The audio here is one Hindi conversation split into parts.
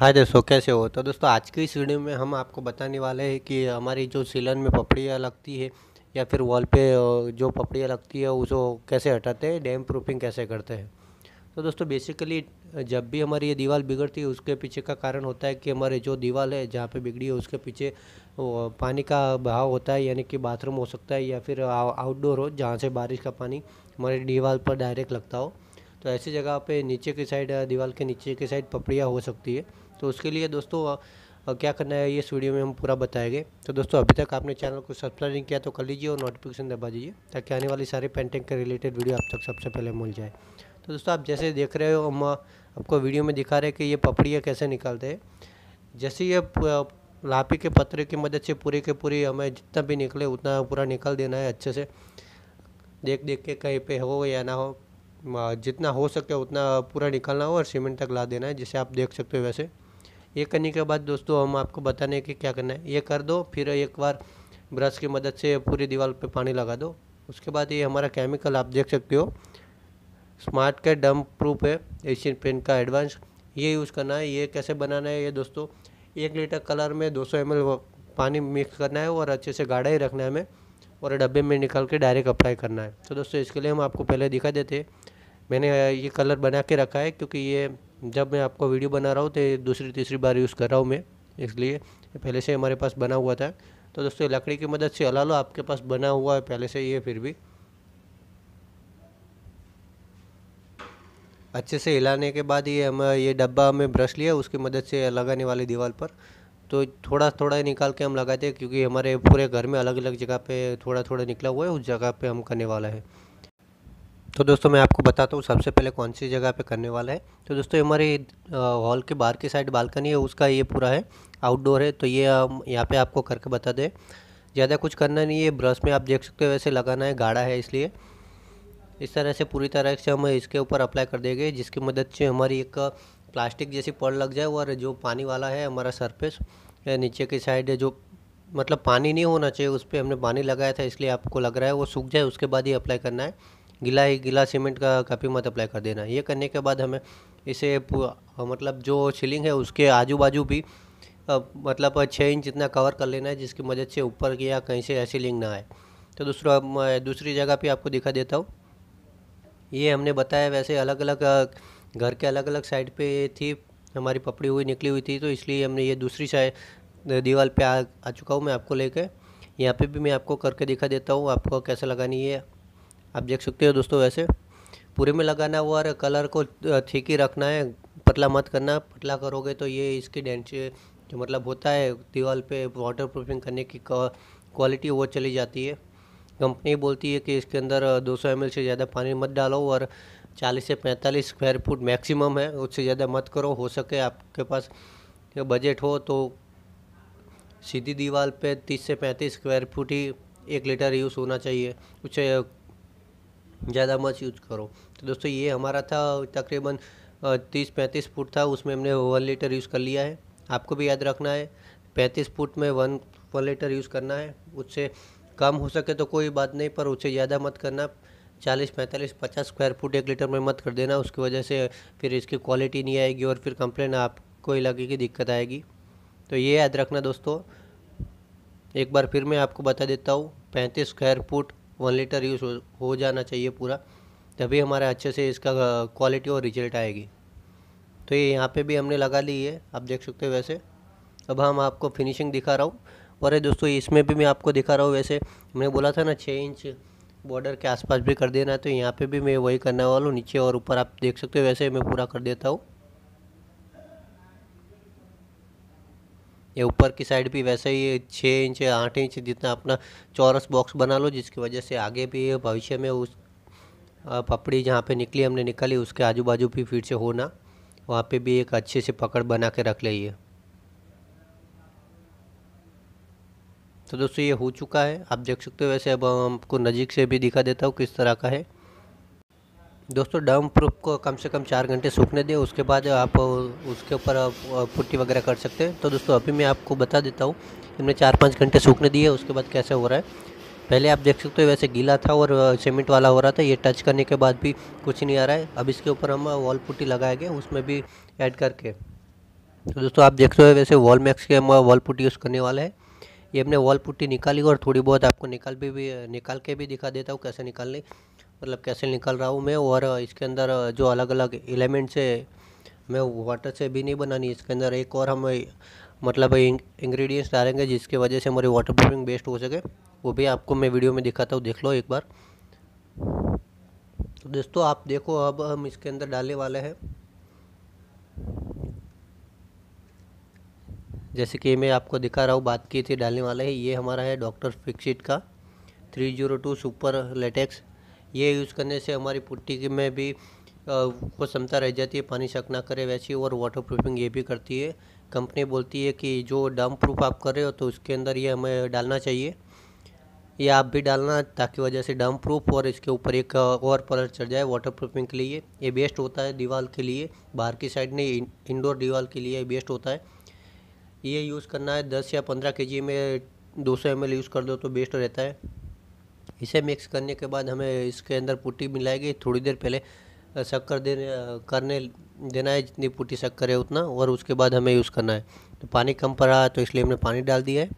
हाय दोस्तों कैसे हो तो दोस्तों आज की इस वीडियो में हम आपको बताने वाले हैं कि हमारी जो सीलन में पपड़ियाँ लगती है या फिर वॉल पे जो पपड़ियाँ लगती है उसको कैसे हटाते हैं डैम प्रूफिंग कैसे करते हैं तो दोस्तों बेसिकली जब भी हमारी ये दीवार बिगड़ती है उसके पीछे का कारण होता है कि हमारे जो दीवार है जहाँ पे बिगड़ी है उसके पीछे पानी का बहाव होता है यानी कि बाथरूम हो सकता है या फिर आउटडोर हो जहाँ से बारिश का पानी हमारी दीवार पर डायरेक्ट लगता हो तो ऐसी जगह पे नीचे की साइड दीवार के नीचे की साइड पपड़ियाँ हो सकती है तो उसके लिए दोस्तों क्या करना है ये इस वीडियो में हम पूरा बताएंगे तो दोस्तों अभी तक आपने चैनल को सब्सक्राइब नहीं किया तो कर लीजिए और नोटिफिकेशन दबा दीजिए ताकि आने वाली सारे पेंटिंग के रिलेटेड वीडियो आप तक सबसे पहले मिल जाए तो दोस्तों आप जैसे देख रहे हो हम आपको वीडियो में दिखा रहे हैं कि ये पपड़ियाँ कैसे निकालते हैं जैसे ये लापी के पत्र की मदद से पूरे के पूरी हमें जितना भी निकले उतना पूरा निकाल देना है अच्छे से देख देख के कहीं पे हो या ना हो जितना हो सके उतना पूरा निकालना हो और सीमेंट तक ला देना है जिसे आप देख सकते हो वैसे ये करने के बाद दोस्तों हम आपको बताने कि क्या करना है ये कर दो फिर एक बार ब्रश की मदद से पूरी दीवार पे पानी लगा दो उसके बाद ये हमारा केमिकल आप देख सकते हो स्मार्ट का डम्प प्रूफ है एशियन पेंट का एडवांस ये यूज़ करना है ये कैसे बनाना है ये दोस्तों एक लीटर कलर में 200 सौ पानी मिक्स करना है और अच्छे से गाढ़ा ही रखना है हमें और डब्बे में निकाल के डायरेक्ट अप्लाई करना है तो दोस्तों इसके लिए हम आपको पहले दिखा देते हैं मैंने ये कलर बना के रखा है क्योंकि ये जब मैं आपको वीडियो बना रहा हूँ तो दूसरी तीसरी बार यूज़ कर रहा हूँ मैं इसलिए पहले से हमारे पास बना हुआ था तो दोस्तों लकड़ी की मदद से हला लो आपके पास बना हुआ है पहले से ये फिर भी अच्छे से हिलाने के बाद ये हम ये डब्बा हमें ब्रश लिया उसकी मदद से लगाने वाली दीवार पर तो थोड़ा थोड़ा निकाल के हम लगाते हैं क्योंकि हमारे पूरे घर में अलग अलग जगह पे थोड़ा थोड़ा निकला हुआ है उस जगह पे हम करने वाला है तो दोस्तों मैं आपको बताता हूँ सबसे पहले कौन सी जगह पे करने वाला है तो दोस्तों हमारे हॉल के बाहर की साइड बालकनी है उसका ये पूरा है आउटडोर है तो ये हम यहाँ पे आपको करके बता दें ज़्यादा कुछ करना नहीं है ब्रश में आप देख सकते हो वैसे लगाना है गाढ़ा है इसलिए इस तरह से पूरी तरह से हम इसके ऊपर अप्लाई कर देंगे जिसकी मदद से हमारी एक प्लास्टिक जैसी पड़ लग जाए और जो पानी वाला है हमारा सरफेस नीचे की साइड जो मतलब पानी नहीं होना चाहिए उस पर हमने पानी लगाया था इसलिए आपको लग रहा है वो सूख जाए उसके बाद ही अप्लाई करना है गीला गीला सीमेंट का काफ़ी मत अप्लाई कर देना ये करने के बाद हमें इसे मतलब जो सीलिंग है उसके आजू बाजू भी मतलब छः इंच इतना कवर कर लेना है जिसकी मदद से ऊपर की या कहीं से ऐसी लिंग ना आए तो दूसरा दूसरी जगह पे आपको दिखा देता हूँ ये हमने बताया वैसे अलग अलग घर के अलग अलग साइड पे थी हमारी पपड़ी हुई निकली हुई थी तो इसलिए हमने ये दूसरी साइड दीवार पे आ, आ चुका हूँ मैं आपको लेके यहाँ पर भी मैं आपको करके दिखा देता हूँ आपको कैसे लगानी है आप देख सकते हो दोस्तों वैसे पूरे में लगाना हुआ और कलर को ठीक ही रखना है पतला मत करना पतला करोगे तो ये इसकी डेंच जो मतलब होता है दीवार पे वाटर प्रूफिंग करने की क्वालिटी वो चली जाती है कंपनी बोलती है कि इसके अंदर 200 सौ से ज़्यादा पानी मत डालो और 40 से 45 स्क्वायर फुट मैक्सिमम है उससे ज़्यादा मत करो हो सके आपके पास बजट हो तो सीधी दीवार पे 30 से 35 स्क्वायर फुट ही एक लीटर यूज़ होना चाहिए उससे ज़्यादा मत यूज करो तो दोस्तों ये हमारा था तकरीबन तीस पैंतीस फुट था उसमें हमने वन लीटर यूज़ कर लिया है आपको भी याद रखना है पैंतीस फुट में वन वन लीटर यूज़ करना है उससे कम हो सके तो कोई बात नहीं पर उससे ज़्यादा मत करना चालीस पैंतालीस पचास स्क्वायर फुट एक लीटर में मत कर देना उसकी वजह से फिर इसकी क्वालिटी नहीं आएगी और फिर कंप्लेन आपको इलाके की दिक्कत आएगी तो ये याद रखना दोस्तों एक बार फिर मैं आपको बता देता हूँ पैंतीस square foot one litre use हो, हो जाना चाहिए पूरा तभी हमारा अच्छे से इसका क्वालिटी और रिजल्ट आएगी तो ये यहाँ पे भी हमने लगा ली है आप देख सकते हो वैसे अब हम आपको फिनिशिंग दिखा रहा हूँ और ये दोस्तों इसमें भी मैं आपको दिखा रहा हूँ वैसे मैंने बोला था ना छः इंच बॉर्डर के आसपास भी कर देना है तो यहाँ पे भी मैं वही करने वाला हूँ नीचे और ऊपर आप देख सकते हो वैसे मैं पूरा कर देता हूँ या ऊपर की साइड भी वैसे ही छः इंच आठ इंच जितना अपना चौरस बॉक्स बना लो जिसकी वजह से आगे भी भविष्य में उस पपड़ी जहाँ पे निकली हमने निकाली उसके आजू बाजू भी फिर से होना वहाँ पे भी एक अच्छे से पकड़ बना के रख लीजिए तो दोस्तों ये हो चुका है आप देख सकते हो वैसे अब आपको नज़दीक से भी दिखा देता हूँ किस तरह का है दोस्तों डम प्रूफ को कम से कम चार घंटे सूखने दें उसके बाद आप उसके ऊपर पुट्टी वगैरह कर सकते हैं तो दोस्तों अभी मैं आपको बता देता हूँ इनमें चार पाँच घंटे सूखने दिए उसके बाद कैसे हो रहा है पहले आप देख सकते हो वैसे गीला था और सीमेंट वाला हो रहा था ये टच करने के बाद भी कुछ नहीं आ रहा है अब इसके ऊपर हम वॉल पुट्टी लगाएंगे उसमें भी ऐड करके तो दोस्तों आप देख सकते हो वैसे वॉल मैक्स के हम वॉल पुट्टी यूज़ करने वाला है ये हमने वॉल पुट्टी निकाली और थोड़ी बहुत आपको निकाल भी, भी निकाल के भी दिखा देता हूँ कैसे निकालने मतलब कैसे निकल रहा हूँ मैं और इसके अंदर जो अलग अलग एलिमेंट्स है मैं वाटर से भी नहीं बनानी इसके अंदर एक और हम मतलब इंग्रेडिएंट्स डालेंगे जिसके वजह से हमारी वाटर प्रूफिंग बेस्ट हो सके वो भी आपको मैं वीडियो में दिखाता हूँ देख लो एक बार तो दोस्तों आप देखो अब हम इसके अंदर डालने वाले हैं जैसे कि मैं आपको दिखा रहा हूँ बात की थी डालने वाले हैं ये हमारा है डॉक्टर फिक्सिट का three zero two super latex ये यूज़ करने से हमारी पुट्टी की में भी वो क्षमता रह जाती है पानी शक ना करे वैसी और वाटर प्रूफिंग ये भी करती है कंपनी बोलती है कि जो डम प्रूफ आप कर रहे हो तो उसके अंदर ये हमें डालना चाहिए ये आप भी डालना ताकि वजह से डम प्रूफ और इसके ऊपर एक और पलर चढ़ जाए वाटर प्रूफिंग के लिए ये बेस्ट होता है दीवार के लिए बाहर की साइड नहीं इंडोर दीवार के लिए बेस्ट होता है ये यूज़ करना है दस या पंद्रह के में दो सौ एम यूज़ कर दो तो बेस्ट रहता है इसे मिक्स करने के बाद हमें इसके अंदर पुट्टी मिलाएगी थोड़ी देर पहले शक्कर देने करने देना है जितनी पुट्टी शक्कर है उतना और उसके बाद हमें यूज़ करना है तो पानी कम पड़ा तो इसलिए हमने पानी डाल दिया है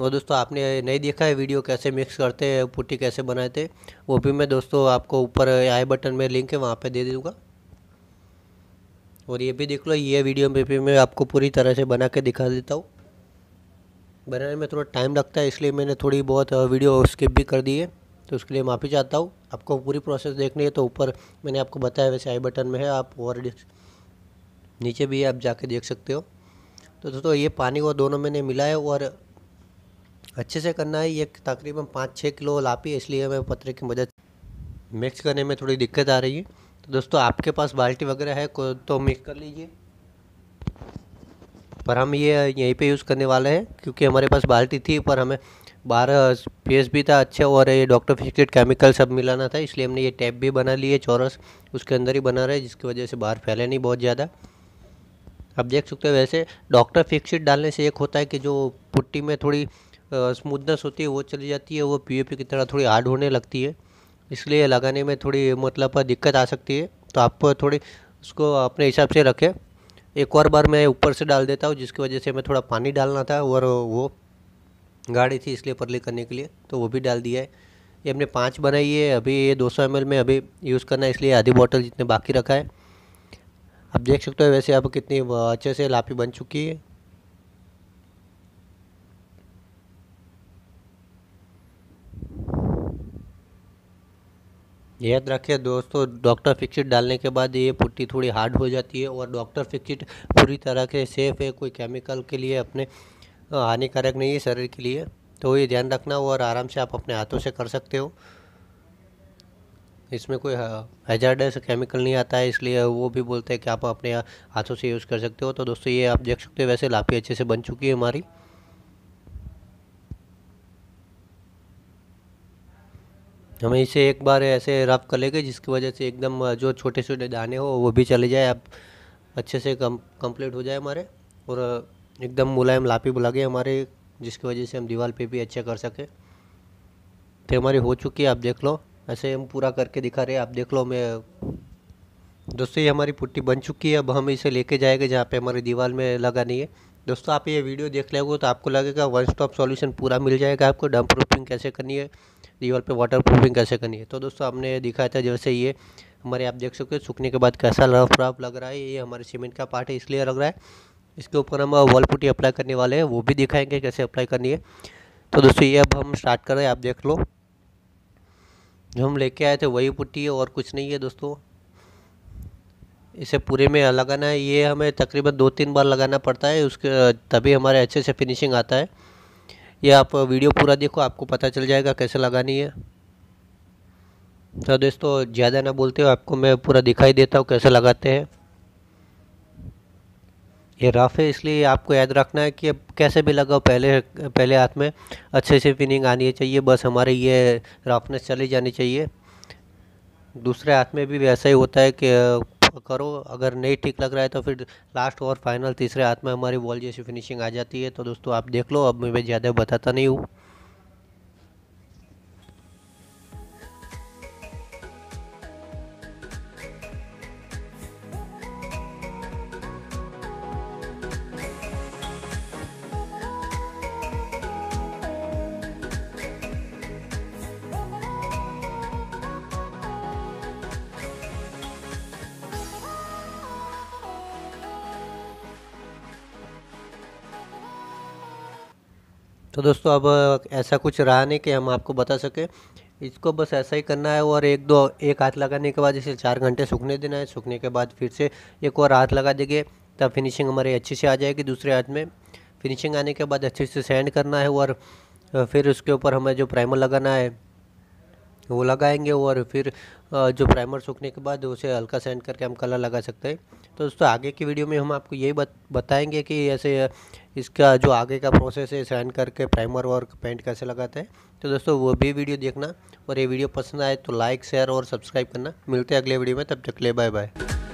और दोस्तों आपने नहीं देखा है वीडियो कैसे मिक्स करते हैं पुट्टी कैसे बनाते वो भी मैं दोस्तों आपको ऊपर आई बटन में लिंक है वहाँ पर दे दूँगा और ये भी देख लो ये वीडियो में भी मैं आपको पूरी तरह से बना के दिखा देता हूँ बनाने में थोड़ा टाइम लगता है इसलिए मैंने थोड़ी बहुत वीडियो स्किप भी कर दी है तो उसके लिए माफ़ी चाहता हूँ आपको पूरी प्रोसेस देखनी है तो ऊपर मैंने आपको बताया वैसे आई बटन में है आप और नीचे भी आप जाके देख सकते हो तो दोस्तों ये पानी को दोनों मैंने मिला है और अच्छे से करना है ये तकरीबन पाँच छः किलो लापी है इसलिए हमें पत्र की मदद मिक्स करने में थोड़ी दिक्कत आ रही है तो दोस्तों आपके पास बाल्टी वगैरह है तो मिक्स कर लीजिए पर हम ये यहीं पे यूज़ करने वाले हैं क्योंकि हमारे पास बाल्टी थी पर हमें बारह पेस भी था अच्छा और ये डॉक्टर फिक्रेट केमिकल सब मिलाना था इसलिए हमने ये टैप भी बना लिए चौरस उसके अंदर ही बना रहे जिसकी वजह से बाहर फैले नहीं बहुत ज़्यादा आप देख सकते हो वैसे डॉक्टर फिक्सिट डालने से एक होता है कि जो पुट्टी में थोड़ी स्मूथनेस होती है वो चली जाती है वो पी की तरह थोड़ी हार्ड होने लगती है इसलिए लगाने में थोड़ी मतलब दिक्कत आ सकती है तो आप थोड़ी उसको अपने हिसाब से रखें एक और बार मैं ऊपर से डाल देता हूँ जिसकी वजह से हमें थोड़ा पानी डालना था और वो गाड़ी थी इसलिए परले करने के लिए तो वो भी डाल दिया है ये हमने पाँच बनाई है अभी ये दो सौ में अभी यूज़ करना है इसलिए आधी बॉटल जितने बाकी रखा है आप देख सकते हो वैसे अब कितनी अच्छे से लापी बन चुकी है याद रखिए दोस्तों डॉक्टर फिक्सिट डालने के बाद ये पुट्टी थोड़ी हार्ड हो जाती है और डॉक्टर फिक्सिट पूरी तरह के सेफ़ है कोई केमिकल के लिए अपने हानिकारक नहीं है शरीर के लिए तो ये ध्यान रखना और आराम से आप अपने हाथों से कर सकते हो इसमें कोई हैजार्डस केमिकल नहीं आता है इसलिए वो भी बोलते हैं कि आप अपने हाथों से यूज़ कर सकते हो तो दोस्तों ये आप देख सकते हो वैसे लाफी अच्छे से बन चुकी है हमारी हमें इसे एक बार ऐसे रब कर लेंगे जिसकी वजह से एकदम जो छोटे छोटे दाने हो वो भी चले जाए अब अच्छे से कम कम्प्लीट हो जाए हमारे और एकदम मुलायम लापी गए हमारे जिसकी वजह से हम दीवार पे भी अच्छा कर सकें तो हमारी हो चुकी है आप देख लो ऐसे हम पूरा करके दिखा रहे हैं आप देख लो मैं दोस्तों ये हमारी पुट्टी बन चुकी है अब हम इसे लेके जाएंगे जहाँ पे हमारी दीवार में लगा नहीं है दोस्तों आप ये वीडियो देख लेंगे तो आपको लगेगा वन स्टॉप सॉल्यूशन पूरा मिल जाएगा आपको डम प्रूफिंग कैसे करनी है दीवार पे वाटर प्रूफिंग कैसे करनी है तो दोस्तों हमने दिखाया था जैसे ये हमारे आप देख सकते हो सूखने के बाद कैसा रफ रफ लग रहा है ये हमारे सीमेंट का पार्ट है इसलिए लग रहा है इसके ऊपर हम वॉल पुटी अप्लाई करने वाले हैं वो भी दिखाएंगे कैसे अप्लाई करनी है तो दोस्तों ये अब हम स्टार्ट कर रहे हैं आप देख लो जो हम लेके आए थे वही पुट्टी है और कुछ नहीं है दोस्तों इसे पूरे में लगाना है ये हमें तकरीबन दो तीन बार लगाना पड़ता है उसके तभी हमारे अच्छे से फिनिशिंग आता है ये आप वीडियो पूरा देखो आपको पता चल जाएगा कैसे लगानी है तो दोस्तों ज़्यादा ना बोलते हो आपको मैं पूरा दिखाई देता हूँ कैसे लगाते हैं ये रफ है इसलिए आपको याद रखना है कि कैसे भी लगाओ पहले पहले हाथ में अच्छे से फिनिंग आनी चाहिए बस हमारे ये रफनेस चली जानी चाहिए दूसरे हाथ में भी वैसा ही होता है कि करो अगर नहीं ठीक लग रहा है तो फिर लास्ट और फाइनल तीसरे हाथ में हमारी बॉल जैसी फिनिशिंग आ जाती है तो दोस्तों आप देख लो अब मैं ज़्यादा बताता नहीं हूँ तो दोस्तों अब ऐसा कुछ रहा नहीं कि हम आपको बता सकें इसको बस ऐसा ही करना है और एक दो एक हाथ लगाने के बाद इसे चार घंटे सूखने देना है सूखने के बाद फिर से एक और हाथ लगा देंगे तब फिनिशिंग हमारी अच्छे से आ जाएगी दूसरे हाथ में फिनिशिंग आने के बाद अच्छे से सैंड करना है और फिर उसके ऊपर हमें जो प्राइमर लगाना है वो लगाएंगे और फिर जो प्राइमर सूखने के बाद उसे हल्का सेंड करके हम कलर लगा सकते हैं तो दोस्तों आगे की वीडियो में हम आपको यही बत, बताएंगे कि ऐसे इसका जो आगे का प्रोसेस है सेंड करके प्राइमर और पेंट कैसे लगाते हैं तो दोस्तों वो भी वीडियो देखना और ये वीडियो पसंद आए तो लाइक शेयर और सब्सक्राइब करना मिलते हैं अगले वीडियो में तब तक ले बाय बाय